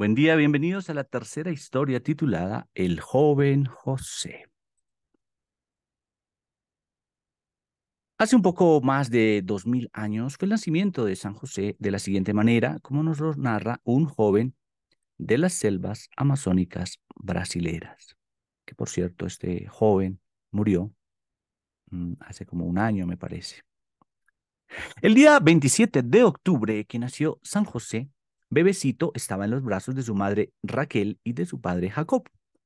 Buen día, bienvenidos a la tercera historia titulada El joven José. Hace un poco más de dos mil años fue el nacimiento de San José de la siguiente manera, como nos lo narra un joven de las selvas amazónicas brasileras. Que por cierto, este joven murió mm, hace como un año, me parece. El día 27 de octubre que nació San José, Bebecito estaba en los brazos de su madre Raquel y de su padre Jacob.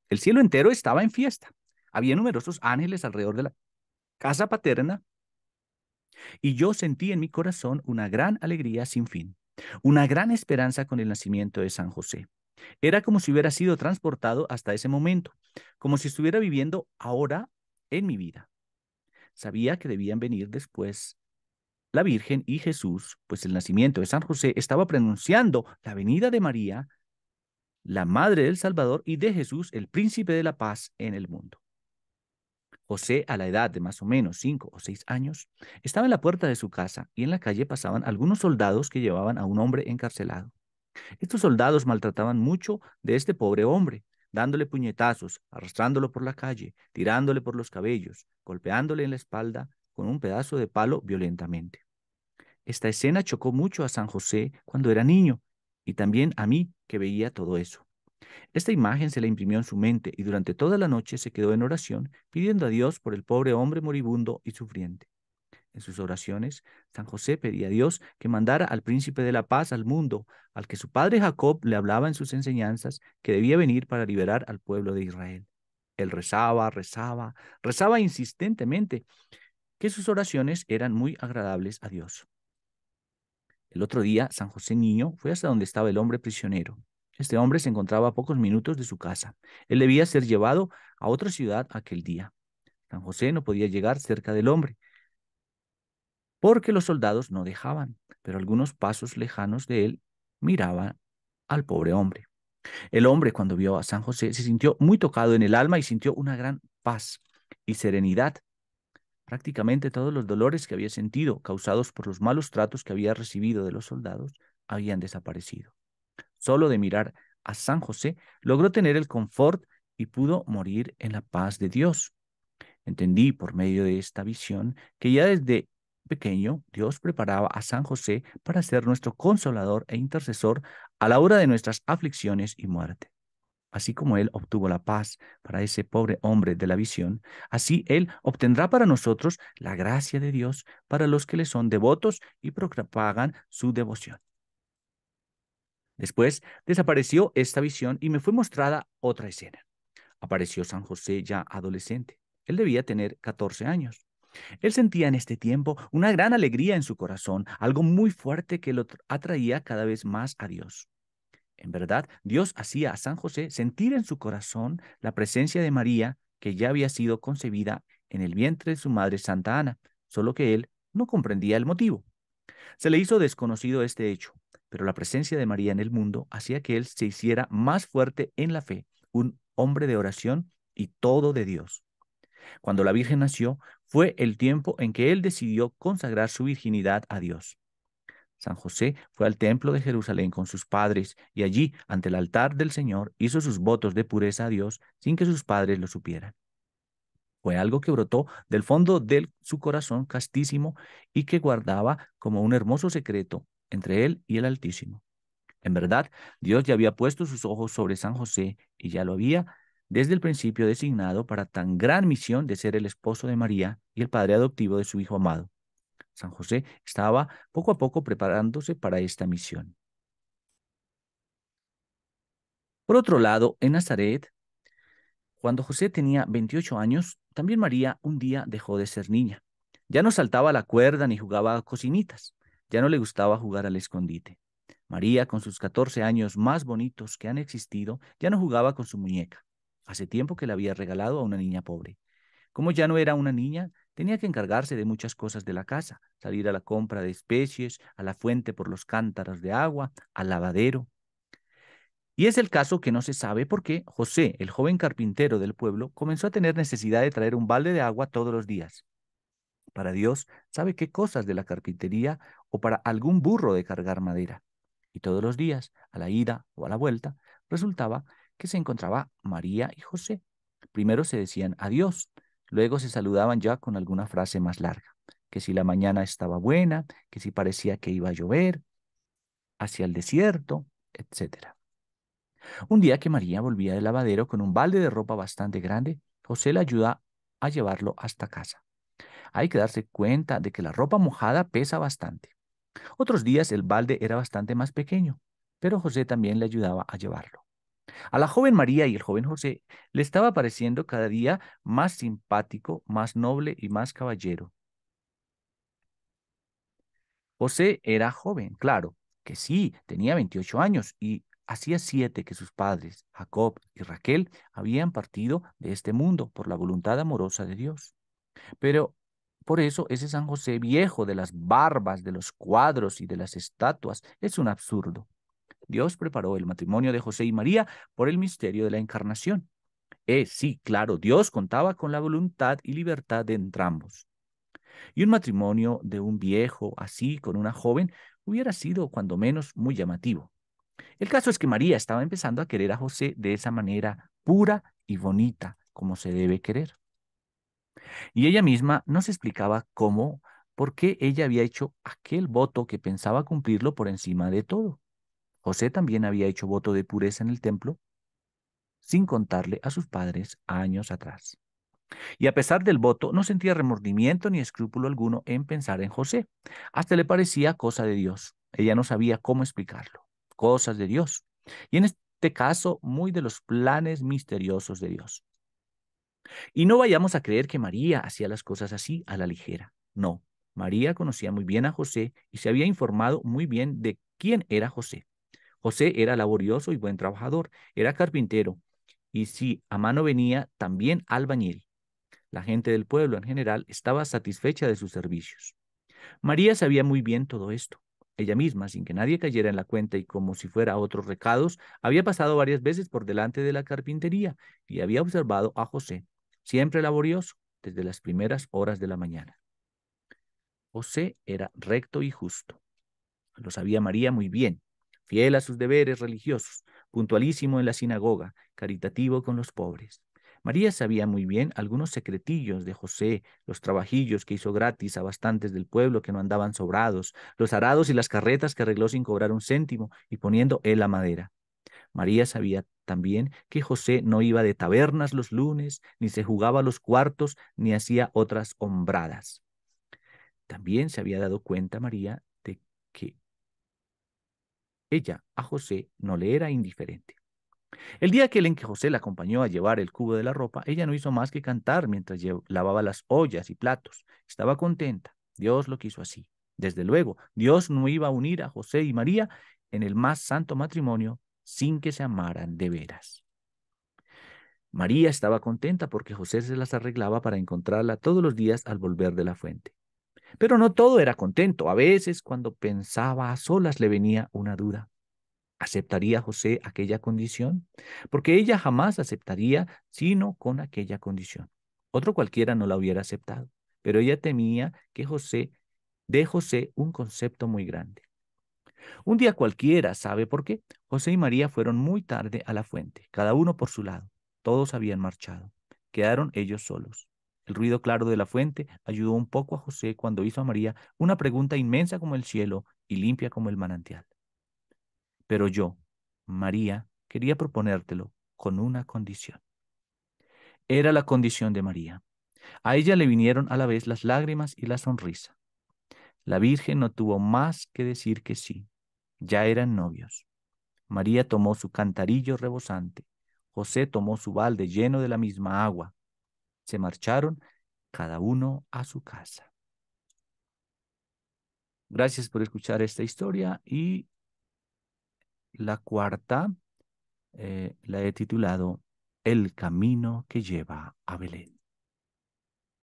El cielo entero estaba en fiesta. Había numerosos ángeles alrededor de la casa paterna y yo sentí en mi corazón una gran alegría sin fin, una gran esperanza con el nacimiento de San José. Era como si hubiera sido transportado hasta ese momento, como si estuviera viviendo ahora en mi vida. Sabía que debían venir después la Virgen y Jesús, pues el nacimiento de San José estaba pronunciando la venida de María, la Madre del Salvador, y de Jesús, el príncipe de la paz en el mundo. José, a la edad de más o menos cinco o seis años, estaba en la puerta de su casa y en la calle pasaban algunos soldados que llevaban a un hombre encarcelado. Estos soldados maltrataban mucho de este pobre hombre, dándole puñetazos, arrastrándolo por la calle, tirándole por los cabellos, golpeándole en la espalda con un pedazo de palo violentamente. Esta escena chocó mucho a San José cuando era niño y también a mí que veía todo eso. Esta imagen se la imprimió en su mente y durante toda la noche se quedó en oración pidiendo a Dios por el pobre hombre moribundo y sufriente. En sus oraciones, San José pedía a Dios que mandara al príncipe de la paz al mundo, al que su padre Jacob le hablaba en sus enseñanzas, que debía venir para liberar al pueblo de Israel. Él rezaba, rezaba, rezaba insistentemente, que sus oraciones eran muy agradables a Dios. El otro día, San José Niño fue hasta donde estaba el hombre prisionero. Este hombre se encontraba a pocos minutos de su casa. Él debía ser llevado a otra ciudad aquel día. San José no podía llegar cerca del hombre, porque los soldados no dejaban, pero algunos pasos lejanos de él miraban al pobre hombre. El hombre, cuando vio a San José, se sintió muy tocado en el alma y sintió una gran paz y serenidad Prácticamente todos los dolores que había sentido causados por los malos tratos que había recibido de los soldados habían desaparecido. Solo de mirar a San José logró tener el confort y pudo morir en la paz de Dios. Entendí por medio de esta visión que ya desde pequeño Dios preparaba a San José para ser nuestro consolador e intercesor a la hora de nuestras aflicciones y muerte. Así como Él obtuvo la paz para ese pobre hombre de la visión, así Él obtendrá para nosotros la gracia de Dios para los que le son devotos y propagan su devoción. Después desapareció esta visión y me fue mostrada otra escena. Apareció San José ya adolescente. Él debía tener 14 años. Él sentía en este tiempo una gran alegría en su corazón, algo muy fuerte que lo atraía cada vez más a Dios. En verdad, Dios hacía a San José sentir en su corazón la presencia de María, que ya había sido concebida en el vientre de su madre Santa Ana, solo que él no comprendía el motivo. Se le hizo desconocido este hecho, pero la presencia de María en el mundo hacía que él se hiciera más fuerte en la fe, un hombre de oración y todo de Dios. Cuando la Virgen nació, fue el tiempo en que él decidió consagrar su virginidad a Dios. San José fue al templo de Jerusalén con sus padres y allí, ante el altar del Señor, hizo sus votos de pureza a Dios sin que sus padres lo supieran. Fue algo que brotó del fondo de su corazón castísimo y que guardaba como un hermoso secreto entre él y el Altísimo. En verdad, Dios ya había puesto sus ojos sobre San José y ya lo había desde el principio designado para tan gran misión de ser el esposo de María y el padre adoptivo de su hijo amado. San José estaba poco a poco preparándose para esta misión. Por otro lado, en Nazaret, cuando José tenía 28 años, también María un día dejó de ser niña. Ya no saltaba la cuerda ni jugaba a cocinitas, ya no le gustaba jugar al escondite. María, con sus 14 años más bonitos que han existido, ya no jugaba con su muñeca. Hace tiempo que la había regalado a una niña pobre. Como ya no era una niña, Tenía que encargarse de muchas cosas de la casa, salir a la compra de especies, a la fuente por los cántaros de agua, al lavadero. Y es el caso que no se sabe por qué José, el joven carpintero del pueblo, comenzó a tener necesidad de traer un balde de agua todos los días. Para Dios, sabe qué cosas de la carpintería o para algún burro de cargar madera. Y todos los días, a la ida o a la vuelta, resultaba que se encontraba María y José. Primero se decían adiós, Luego se saludaban ya con alguna frase más larga, que si la mañana estaba buena, que si parecía que iba a llover, hacia el desierto, etc. Un día que María volvía del lavadero con un balde de ropa bastante grande, José la ayuda a llevarlo hasta casa. Hay que darse cuenta de que la ropa mojada pesa bastante. Otros días el balde era bastante más pequeño, pero José también le ayudaba a llevarlo. A la joven María y el joven José le estaba pareciendo cada día más simpático, más noble y más caballero. José era joven, claro, que sí, tenía 28 años y hacía siete que sus padres, Jacob y Raquel, habían partido de este mundo por la voluntad amorosa de Dios. Pero por eso ese San José viejo de las barbas, de los cuadros y de las estatuas es un absurdo. Dios preparó el matrimonio de José y María por el misterio de la encarnación. Eh, sí, claro, Dios contaba con la voluntad y libertad de entrambos. Y un matrimonio de un viejo así con una joven hubiera sido cuando menos muy llamativo. El caso es que María estaba empezando a querer a José de esa manera pura y bonita, como se debe querer. Y ella misma no se explicaba cómo, por qué ella había hecho aquel voto que pensaba cumplirlo por encima de todo. José también había hecho voto de pureza en el templo, sin contarle a sus padres años atrás. Y a pesar del voto, no sentía remordimiento ni escrúpulo alguno en pensar en José. Hasta le parecía cosa de Dios. Ella no sabía cómo explicarlo. Cosas de Dios. Y en este caso, muy de los planes misteriosos de Dios. Y no vayamos a creer que María hacía las cosas así a la ligera. No, María conocía muy bien a José y se había informado muy bien de quién era José. José era laborioso y buen trabajador, era carpintero, y si a mano venía, también albañil. La gente del pueblo en general estaba satisfecha de sus servicios. María sabía muy bien todo esto. Ella misma, sin que nadie cayera en la cuenta y como si fuera a otros recados, había pasado varias veces por delante de la carpintería y había observado a José, siempre laborioso, desde las primeras horas de la mañana. José era recto y justo. Lo sabía María muy bien fiel a sus deberes religiosos, puntualísimo en la sinagoga, caritativo con los pobres. María sabía muy bien algunos secretillos de José, los trabajillos que hizo gratis a bastantes del pueblo que no andaban sobrados, los arados y las carretas que arregló sin cobrar un céntimo y poniendo él la madera. María sabía también que José no iba de tabernas los lunes, ni se jugaba los cuartos, ni hacía otras hombradas. También se había dado cuenta María de que ella a José no le era indiferente. El día aquel en que José la acompañó a llevar el cubo de la ropa, ella no hizo más que cantar mientras lavaba las ollas y platos. Estaba contenta. Dios lo quiso así. Desde luego, Dios no iba a unir a José y María en el más santo matrimonio sin que se amaran de veras. María estaba contenta porque José se las arreglaba para encontrarla todos los días al volver de la fuente. Pero no todo era contento. A veces, cuando pensaba a solas, le venía una duda. ¿Aceptaría José aquella condición? Porque ella jamás aceptaría sino con aquella condición. Otro cualquiera no la hubiera aceptado, pero ella temía que José, de José, un concepto muy grande. Un día cualquiera, ¿sabe por qué? José y María fueron muy tarde a la fuente, cada uno por su lado. Todos habían marchado. Quedaron ellos solos. El ruido claro de la fuente ayudó un poco a José cuando hizo a María una pregunta inmensa como el cielo y limpia como el manantial. Pero yo, María, quería proponértelo con una condición. Era la condición de María. A ella le vinieron a la vez las lágrimas y la sonrisa. La Virgen no tuvo más que decir que sí. Ya eran novios. María tomó su cantarillo rebosante. José tomó su balde lleno de la misma agua se marcharon cada uno a su casa. Gracias por escuchar esta historia y la cuarta eh, la he titulado El camino que lleva a Belén.